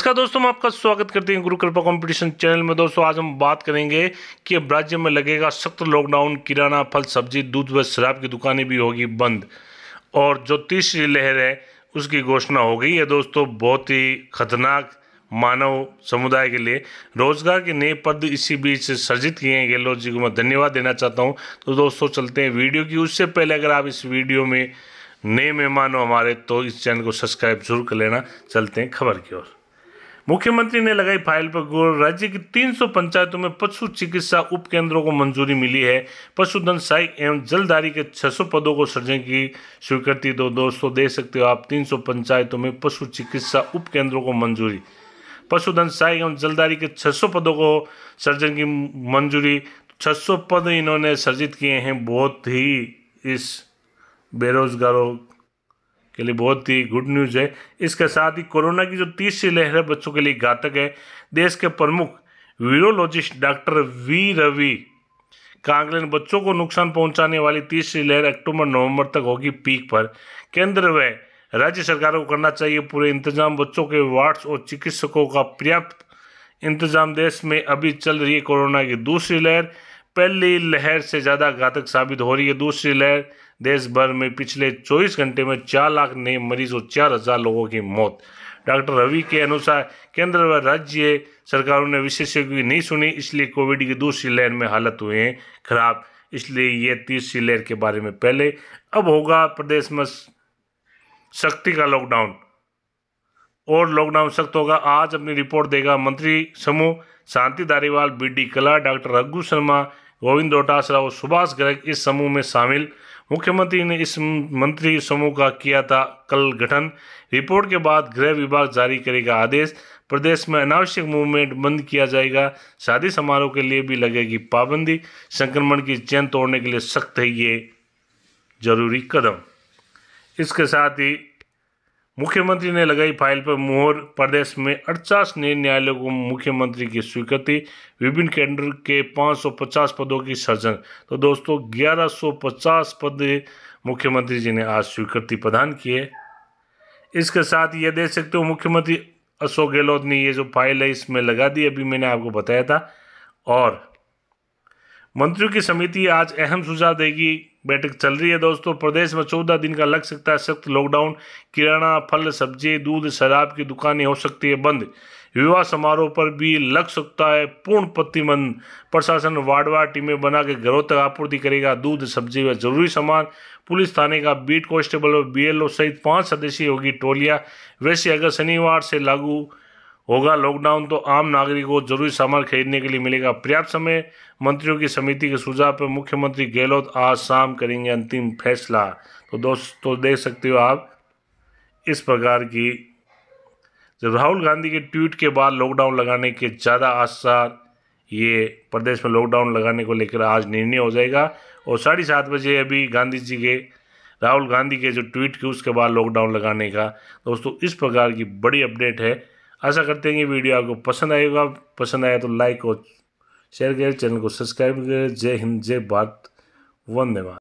नमस्कार दोस्तों हम आपका स्वागत करते हैं गुरु कृपा कंपटीशन चैनल में दोस्तों आज हम बात करेंगे कि अब राज्य में लगेगा सख्त लॉकडाउन किराना फल सब्जी दूध व शराब की दुकानें भी होगी बंद और जो तीसरी लहर है उसकी घोषणा हो गई है दोस्तों बहुत ही खतरनाक मानव समुदाय के लिए रोजगार के नए पद इसी बीच सर्जित किए हैं गहलोत जी को मैं धन्यवाद देना चाहता हूँ तो दोस्तों चलते हैं वीडियो की उससे पहले अगर आप इस वीडियो में नए मेहमान हो हमारे तो इस चैनल को सब्सक्राइब जरूर कर लेना चलते हैं खबर की ओर मुख्यमंत्री ने लगाई फाइल पर गौर राज्य की तीन सौ पंचायतों में पशु चिकित्सा उप केंद्रों को मंजूरी मिली है पशुधन सहायक एवं जलदारी के 600 पदों को सृजन की स्वीकृति दो दोस्तों दे सकते हो आप तीन सौ पंचायतों में पशु चिकित्सा उप केंद्रों को मंजूरी पशुधन सहायक एवं जलदारी के 600 पदों को सृजन की मंजूरी 600 पद इन्होंने सृजित किए हैं बहुत ही इस बेरोजगारों के लिए बहुत ही गुड न्यूज़ है इसके साथ ही कोरोना की जो तीसरी लहर है बच्चों के लिए घातक है देश के प्रमुख virologist doctor V Ravi Kangle ने बच्चों को नुकसान पहुंचाने वाली तीसरी लहर अक्टूबर नवंबर तक होगी पीक पर केंद्र व राज्य सरकार को करना चाहिए पूरे इंतजाम बच्चों के वार्ड्स और चिकित्सकों का पर्याप्त इंतजाम देश में अभी चल रही है कोरोना की दूसरी लहर पहली लहर से ज़्यादा घातक साबित हो रही है दूसरी लहर देश भर में पिछले 24 घंटे में 4 लाख नए मरीज और चार हजार लोगों की मौत डॉक्टर रवि के अनुसार केंद्र व राज्य सरकारों ने विशेषज्ञों की नहीं सुनी इसलिए कोविड की दूसरी लहर में हालत हुए हैं खराब इसलिए ये तीसरी लहर के बारे में पहले अब होगा प्रदेश में सख्ती का लॉकडाउन और लॉकडाउन सख्त होगा आज अपनी रिपोर्ट देगा मंत्री समूह शांति धारीवाल बीडी कला डॉक्टर रघु शर्मा गोविंद डोटासरा और सुभाष गर्ग इस समूह में शामिल मुख्यमंत्री ने इस मंत्री समूह का किया था कल गठन रिपोर्ट के बाद गृह विभाग जारी करेगा आदेश प्रदेश में अनावश्यक मूवमेंट बंद किया जाएगा शादी समारोह के लिए भी लगेगी पाबंदी संक्रमण की चैन तोड़ने के लिए सख्त है ये जरूरी कदम इसके साथ ही मुख्यमंत्री ने लगाई फाइल पर मोहर प्रदेश में अड़चास नए न्यायालयों को मुख्यमंत्री की स्वीकृति विभिन्न केंद्र के 550 पदों की सृजन तो दोस्तों 1150 पद मुख्यमंत्री जी ने आज स्वीकृति प्रदान किए इसके साथ ये देख सकते हो मुख्यमंत्री अशोक गहलोत ने ये जो फाइल है इसमें लगा दी अभी मैंने आपको बताया था और मंत्रियों की समिति आज अहम सुझाव देगी बैठक चल रही है दोस्तों प्रदेश में चौदह दिन का लग सकता है सख्त लॉकडाउन किराना फल सब्जी दूध शराब की दुकानें हो सकती है बंद विवाह समारोह पर भी लग सकता है पूर्ण प्रतिबंध प्रशासन वाडवा टीमें बना के घरों तक आपूर्ति करेगा दूध सब्जी व जरूरी सामान पुलिस थाने का बीट कॉन्स्टेबल और बीएलओ सहित पांच सदस्यीय होगी टोलियां वैसे अगर शनिवार से लागू होगा लॉकडाउन तो आम नागरिक को जरूरी सामान खरीदने के लिए मिलेगा पर्याप्त समय मंत्रियों की समिति के सुझाव पर मुख्यमंत्री गहलोत आज शाम करेंगे अंतिम फैसला तो दोस्तों देख सकते हो आप इस प्रकार की जब राहुल गांधी के ट्वीट के बाद लॉकडाउन लगाने के ज़्यादा आसार ये प्रदेश में लॉकडाउन लगाने को लेकर आज निर्णय हो जाएगा और साढ़े सात बजे अभी गांधी जी के राहुल गांधी के जो ट्वीट के उसके बाद लॉकडाउन लगाने का दोस्तों इस प्रकार की बड़ी अपडेट है आशा करते हैं कि वीडियो आपको पसंद आएगा पसंद आया तो लाइक और शेयर करें चैनल को सब्सक्राइब करें जय हिंद जय भारत वंदे मातरम